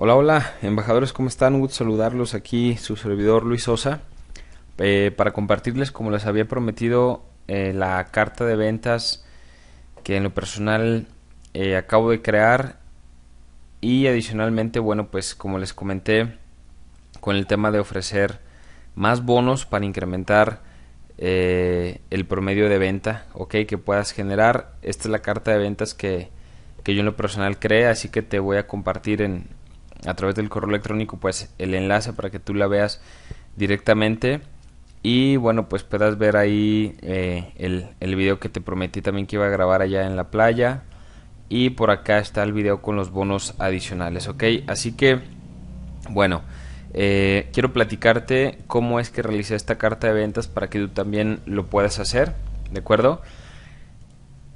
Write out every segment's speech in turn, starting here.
Hola, hola, embajadores, ¿cómo están? Un saludarlos aquí, su servidor Luis Sosa, eh, para compartirles, como les había prometido, eh, la carta de ventas que en lo personal eh, acabo de crear y adicionalmente, bueno, pues como les comenté, con el tema de ofrecer más bonos para incrementar el promedio de venta, ok, que puedas generar. Esta es la carta de ventas que, que yo en lo personal creé, así que te voy a compartir en, a través del correo electrónico pues el enlace para que tú la veas directamente y bueno pues puedas ver ahí eh, el, el video que te prometí también que iba a grabar allá en la playa y por acá está el video con los bonos adicionales ok así que bueno eh, quiero platicarte cómo es que realicé esta carta de ventas para que tú también lo puedas hacer de acuerdo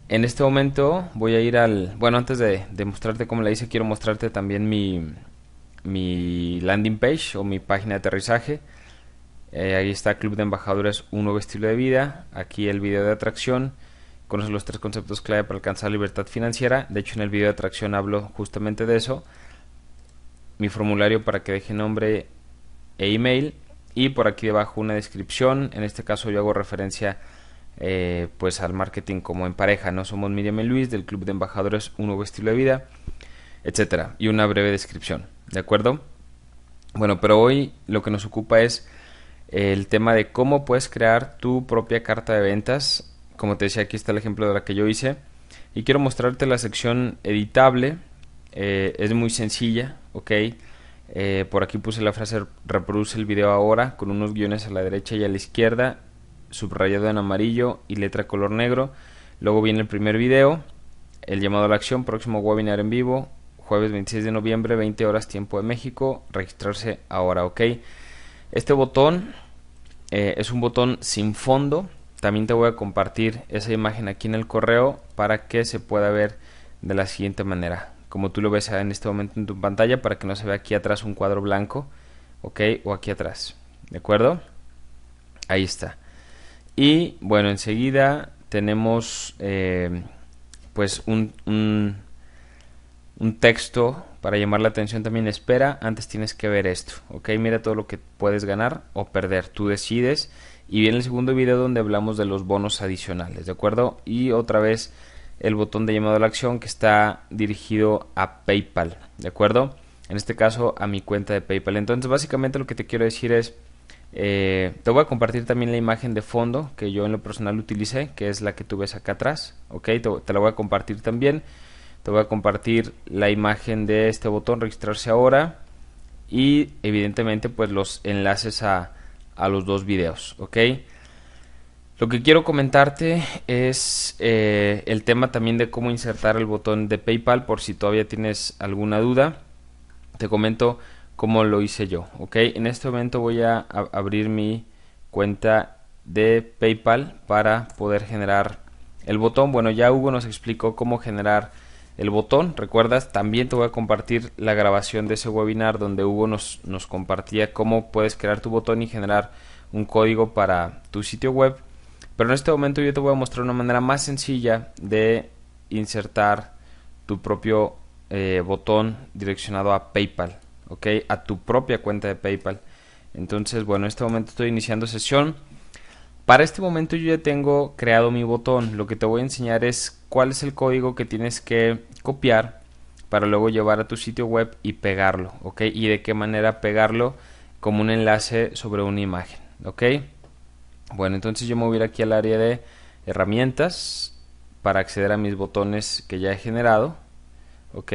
en este momento voy a ir al bueno antes de, de mostrarte cómo la hice quiero mostrarte también mi mi landing page o mi página de aterrizaje. Eh, ahí está Club de Embajadores, un nuevo estilo de vida. Aquí el video de atracción. Conoce los tres conceptos clave para alcanzar libertad financiera. De hecho, en el video de atracción hablo justamente de eso. Mi formulario para que deje nombre e email. Y por aquí debajo una descripción. En este caso yo hago referencia eh, pues al marketing como en pareja. No somos Miriam y Luis del Club de Embajadores, un nuevo estilo de vida etcétera, y una breve descripción, ¿de acuerdo? Bueno, pero hoy lo que nos ocupa es el tema de cómo puedes crear tu propia carta de ventas. Como te decía, aquí está el ejemplo de la que yo hice. Y quiero mostrarte la sección editable. Eh, es muy sencilla, ¿ok? Eh, por aquí puse la frase reproduce el video ahora con unos guiones a la derecha y a la izquierda, subrayado en amarillo y letra color negro. Luego viene el primer video, el llamado a la acción, próximo webinar en vivo, jueves 26 de noviembre, 20 horas tiempo de México. Registrarse ahora, ¿ok? Este botón eh, es un botón sin fondo. También te voy a compartir esa imagen aquí en el correo para que se pueda ver de la siguiente manera. Como tú lo ves en este momento en tu pantalla para que no se vea aquí atrás un cuadro blanco, ¿ok? O aquí atrás, ¿de acuerdo? Ahí está. Y bueno, enseguida tenemos eh, pues un un texto para llamar la atención también espera, antes tienes que ver esto, ¿ok? Mira todo lo que puedes ganar o perder, tú decides. Y viene el segundo video donde hablamos de los bonos adicionales, ¿de acuerdo? Y otra vez el botón de llamado a la acción que está dirigido a PayPal, ¿de acuerdo? En este caso a mi cuenta de PayPal. Entonces básicamente lo que te quiero decir es, eh, te voy a compartir también la imagen de fondo que yo en lo personal utilicé, que es la que tú ves acá atrás, ¿ok? Te, te la voy a compartir también te voy a compartir la imagen de este botón registrarse ahora y evidentemente pues los enlaces a, a los dos videos ok lo que quiero comentarte es eh, el tema también de cómo insertar el botón de PayPal por si todavía tienes alguna duda te comento cómo lo hice yo ok en este momento voy a abrir mi cuenta de PayPal para poder generar el botón bueno ya Hugo nos explicó cómo generar el botón. Recuerdas, también te voy a compartir la grabación de ese webinar donde Hugo nos, nos compartía cómo puedes crear tu botón y generar un código para tu sitio web. Pero en este momento yo te voy a mostrar una manera más sencilla de insertar tu propio eh, botón direccionado a PayPal, ¿ok? A tu propia cuenta de PayPal. Entonces, bueno, en este momento estoy iniciando sesión. Para este momento yo ya tengo creado mi botón. Lo que te voy a enseñar es cuál es el código que tienes que copiar para luego llevar a tu sitio web y pegarlo, ¿ok? Y de qué manera pegarlo como un enlace sobre una imagen, ¿ok? Bueno, entonces yo me voy a ir aquí al área de herramientas para acceder a mis botones que ya he generado, ¿ok?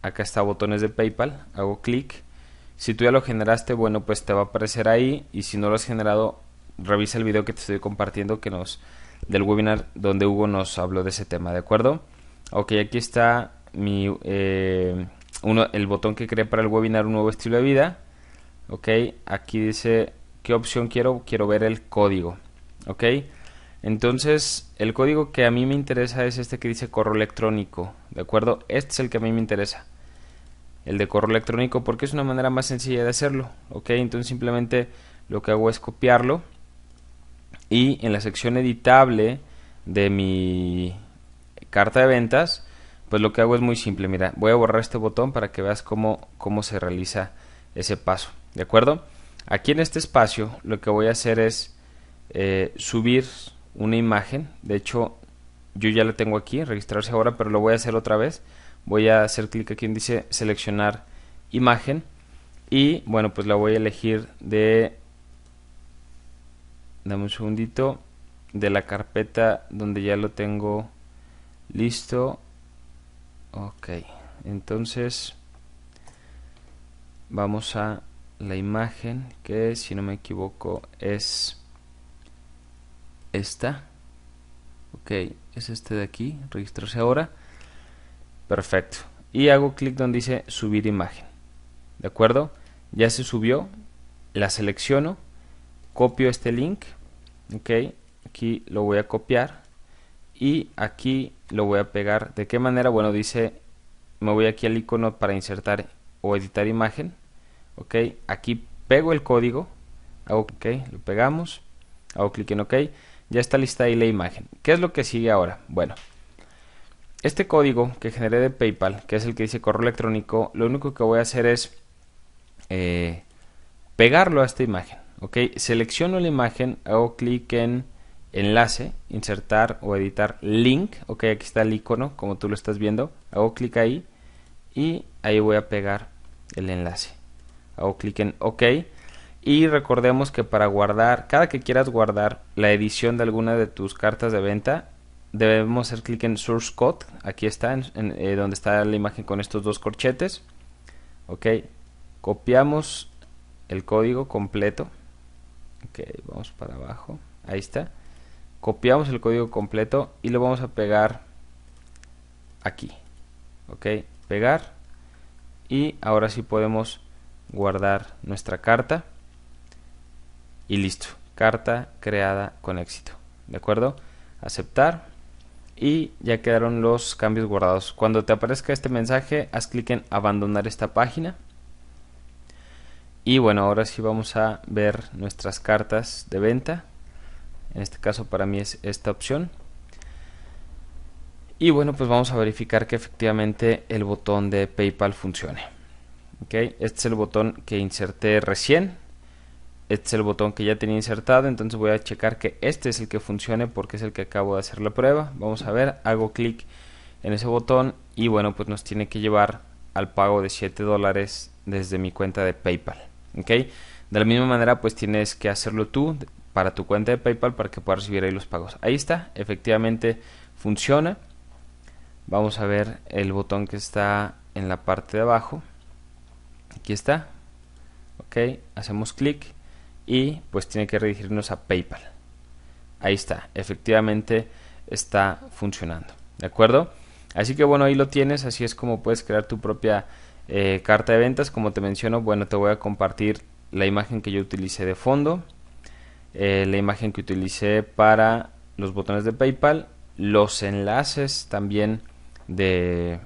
Acá está botones de PayPal, hago clic. Si tú ya lo generaste, bueno, pues te va a aparecer ahí y si no lo has generado, revisa el video que te estoy compartiendo que nos del webinar donde Hugo nos habló de ese tema, ¿de acuerdo? Ok, aquí está mi, eh, el botón que cree para el webinar Un nuevo estilo de vida. Ok, aquí dice qué opción quiero, quiero ver el código. Ok, entonces el código que a mí me interesa es este que dice correo electrónico, ¿de acuerdo? Este es el que a mí me interesa el de correo electrónico porque es una manera más sencilla de hacerlo. Ok, entonces simplemente lo que hago es copiarlo y en la sección editable de mi carta de ventas, pues lo que hago es muy simple. Mira, voy a borrar este botón para que veas cómo, cómo se realiza ese paso. ¿De acuerdo? Aquí en este espacio lo que voy a hacer es eh, subir una imagen. De hecho, yo ya la tengo aquí, registrarse ahora, pero lo voy a hacer otra vez. Voy a hacer clic aquí en dice seleccionar imagen. Y bueno, pues la voy a elegir de dame un segundito, de la carpeta donde ya lo tengo listo. Ok, entonces vamos a la imagen que si no me equivoco es esta. Ok, es este de aquí, registrarse ahora. Perfecto. Y hago clic donde dice subir imagen. ¿De acuerdo? Ya se subió, la selecciono copio este link, ok, aquí lo voy a copiar y aquí lo voy a pegar. ¿De qué manera? Bueno, dice, me voy aquí al icono para insertar o editar imagen, ok, aquí pego el código, hago ok, lo pegamos, hago clic en ok, ya está lista ahí la imagen. ¿Qué es lo que sigue ahora? Bueno, este código que generé de PayPal, que es el que dice correo electrónico, lo único que voy a hacer es eh, pegarlo a esta imagen. ¿ok? Selecciono la imagen, hago clic en enlace, insertar o editar link, ok, aquí está el icono como tú lo estás viendo, hago clic ahí y ahí voy a pegar el enlace, hago clic en ok y recordemos que para guardar, cada que quieras guardar la edición de alguna de tus cartas de venta, debemos hacer clic en source code, aquí está en, eh, donde está la imagen con estos dos corchetes, ok, copiamos el código completo Ok, vamos para abajo. Ahí está. Copiamos el código completo y lo vamos a pegar aquí. Ok, pegar. Y ahora sí podemos guardar nuestra carta. Y listo. Carta creada con éxito. ¿De acuerdo? Aceptar. Y ya quedaron los cambios guardados. Cuando te aparezca este mensaje, haz clic en abandonar esta página y bueno, ahora sí vamos a ver nuestras cartas de venta. En este caso para mí es esta opción. Y bueno, pues vamos a verificar que efectivamente el botón de PayPal funcione. ¿Okay? Este es el botón que inserté recién. Este es el botón que ya tenía insertado, entonces voy a checar que este es el que funcione porque es el que acabo de hacer la prueba. Vamos a ver, hago clic en ese botón y bueno, pues nos tiene que llevar al pago de 7 dólares desde mi cuenta de PayPal. De la misma manera, pues tienes que hacerlo tú para tu cuenta de PayPal para que puedas recibir ahí los pagos. Ahí está, efectivamente funciona. Vamos a ver el botón que está en la parte de abajo. Aquí está. Ok, hacemos clic y pues tiene que redirigirnos a PayPal. Ahí está, efectivamente está funcionando. ¿De acuerdo? Así que bueno, ahí lo tienes, así es como puedes crear tu propia eh, carta de ventas, como te menciono, bueno, te voy a compartir la imagen que yo utilicé de fondo, eh, la imagen que utilicé para los botones de PayPal, los enlaces también de,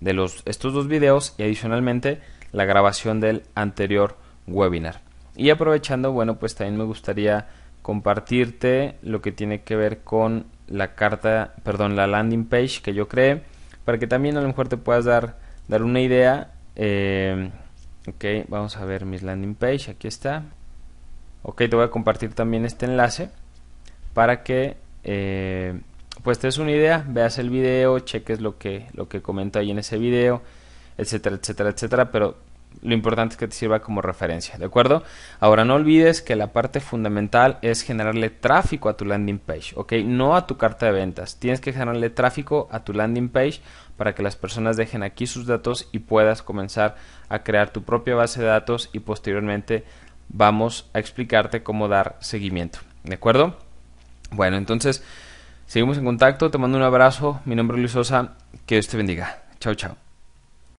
de los, estos dos videos y adicionalmente la grabación del anterior webinar. Y aprovechando, bueno, pues también me gustaría compartirte lo que tiene que ver con la carta, perdón, la landing page que yo creé, para que también a lo mejor te puedas dar dar una idea, eh, ok, vamos a ver mis landing page, aquí está. Ok, te voy a compartir también este enlace para que eh, pues te des una idea, veas el video, cheques lo que, lo que comento ahí en ese video, etcétera, etcétera, etcétera, pero lo importante es que te sirva como referencia, ¿de acuerdo? Ahora no olvides que la parte fundamental es generarle tráfico a tu landing page, ¿ok? No a tu carta de ventas. Tienes que generarle tráfico a tu landing page para que las personas dejen aquí sus datos y puedas comenzar a crear tu propia base de datos y posteriormente vamos a explicarte cómo dar seguimiento, ¿de acuerdo? Bueno, entonces seguimos en contacto, te mando un abrazo, mi nombre es Luis Sosa, que Dios te bendiga, chao chao.